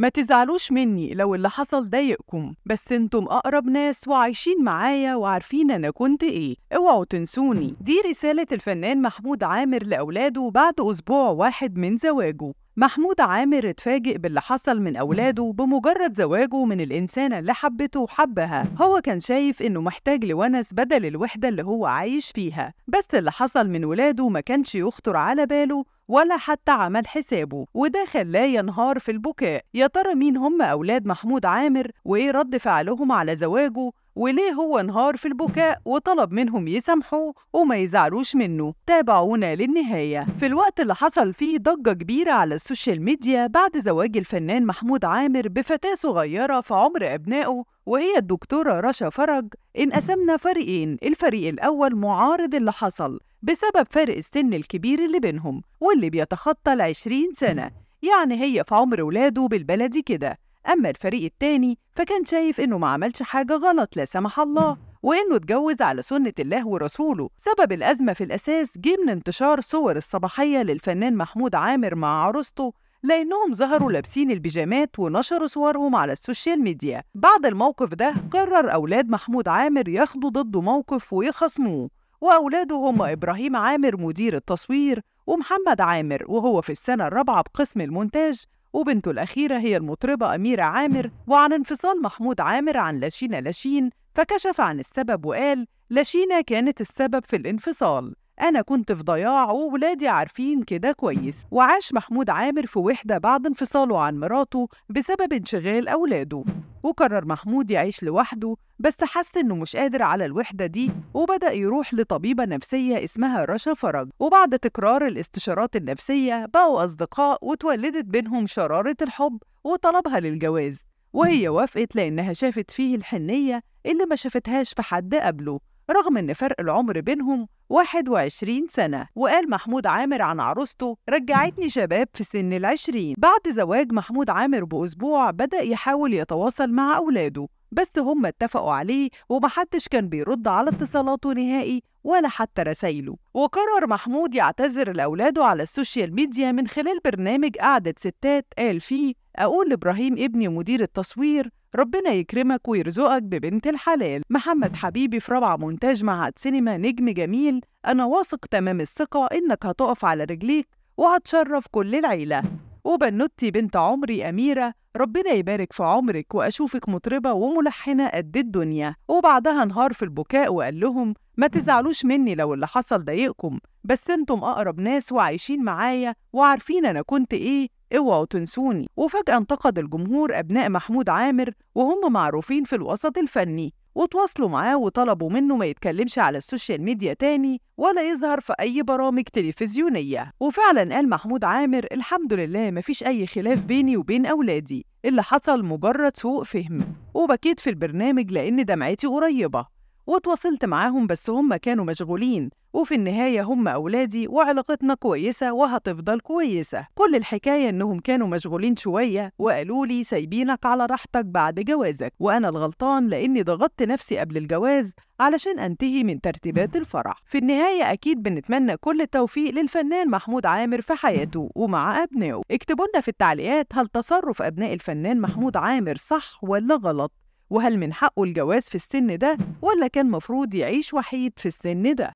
ما تزعلوش مني لو اللي حصل ضايقكم بس انتم اقرب ناس وعايشين معايا وعارفين انا كنت ايه اوعوا تنسوني دي رسالة الفنان محمود عامر لأولاده بعد أسبوع واحد من زواجه محمود عامر اتفاجئ باللي حصل من أولاده بمجرد زواجه من الإنسانة اللي حبته وحبها هو كان شايف إنه محتاج لونس بدل الوحدة اللي هو عايش فيها بس اللي حصل من ولاده ما كانش يخطر على باله ولا حتى عمل حسابه وده خلاه ينهار في البكاء يا ترى مين هم أولاد محمود عامر وإيه رد فعلهم على زواجه وليه هو انهار في البكاء وطلب منهم يسامحوه وما يزعلوش منه تابعونا للنهاية في الوقت اللي حصل فيه ضجة كبيرة على السوشيال ميديا بعد زواج الفنان محمود عامر بفتاة صغيرة في عمر أبنائه وهي الدكتورة رشا فرج انقسمنا فريقين الفريق الأول معارض اللي حصل بسبب فرق السن الكبير اللي بينهم واللي بيتخطى العشرين سنة يعني هي في عمر ولاده بالبلدي كده أما الفريق التاني فكان شايف إنه ما عملش حاجة غلط لا سمح الله وإنه اتجوز على سنة الله ورسوله سبب الأزمة في الأساس جه من انتشار صور الصباحية للفنان محمود عامر مع عروسته لأنهم ظهروا لابسين البيجامات ونشروا صورهم على السوشيال ميديا بعد الموقف ده قرر أولاد محمود عامر ياخدوا ضده موقف ويخصموه وأولاده هم إبراهيم عامر مدير التصوير ومحمد عامر وهو في السنة الرابعة بقسم المونتاج وبنته الأخيرة هي المطربة أميرة عامر وعن انفصال محمود عامر عن لاشينا لاشين فكشف عن السبب وقال لاشينا كانت السبب في الانفصال أنا كنت في ضياع وولادي عارفين كده كويس وعاش محمود عامر في وحدة بعد انفصاله عن مراته بسبب انشغال أولاده وقرر محمود يعيش لوحده بس حس إنه مش قادر على الوحدة دي وبدأ يروح لطبيبة نفسية اسمها رشا فرج وبعد تكرار الاستشارات النفسية بقوا أصدقاء وتولدت بينهم شرارة الحب وطلبها للجواز وهي وافقت لأنها شافت فيه الحنية اللي ما شافتهاش في حد قبله رغم إن فرق العمر بينهم 21 سنة وقال محمود عامر عن عروسته رجعتني شباب في سن العشرين بعد زواج محمود عامر بأسبوع بدأ يحاول يتواصل مع أولاده بس هم اتفقوا عليه ومحدش كان بيرد على اتصالاته نهائي ولا حتى رسايله وقرر محمود يعتذر لأولاده على السوشيال ميديا من خلال برنامج قعدة ستات قال فيه أقول لإبراهيم ابني مدير التصوير ربنا يكرمك ويرزقك ببنت الحلال محمد حبيبي في رابعة مونتاج معهد سينما نجم جميل أنا واثق تمام الثقة إنك هتقف على رجليك وهتشرف كل العيلة وبنوتي بنت عمري أميرة ربنا يبارك في عمرك وأشوفك مطربة وملحنة قد الدنيا وبعدها انهار في البكاء وقال لهم ما تزعلوش مني لو اللي حصل ضايقكم بس انتم أقرب ناس وعايشين معايا وعارفين أنا كنت إيه اوعوا تنسوني وفجأة انتقد الجمهور أبناء محمود عامر وهم معروفين في الوسط الفني وتواصلوا معاه وطلبوا منه ما يتكلمش على السوشيال ميديا تاني ولا يظهر في أي برامج تلفزيونية وفعلا قال محمود عامر الحمد لله مفيش أي خلاف بيني وبين أولادي اللي حصل مجرد سوء فهم وبكيت في البرنامج لأن دمعتي قريبة وتواصلت معاهم بس هم كانوا مشغولين وفي النهاية هم أولادي وعلاقتنا كويسة وهتفضل كويسة كل الحكاية إنهم كانوا مشغولين شوية وقالوا لي سايبينك على راحتك بعد جوازك وأنا الغلطان لأني ضغطت نفسي قبل الجواز علشان أنتهي من ترتيبات الفرح في النهاية أكيد بنتمنى كل التوفيق للفنان محمود عامر في حياته ومع أبنائه اكتبوا لنا في التعليقات هل تصرف أبناء الفنان محمود عامر صح ولا غلط وهل من حقه الجواز في السن ده ولا كان مفروض يعيش وحيد في السن ده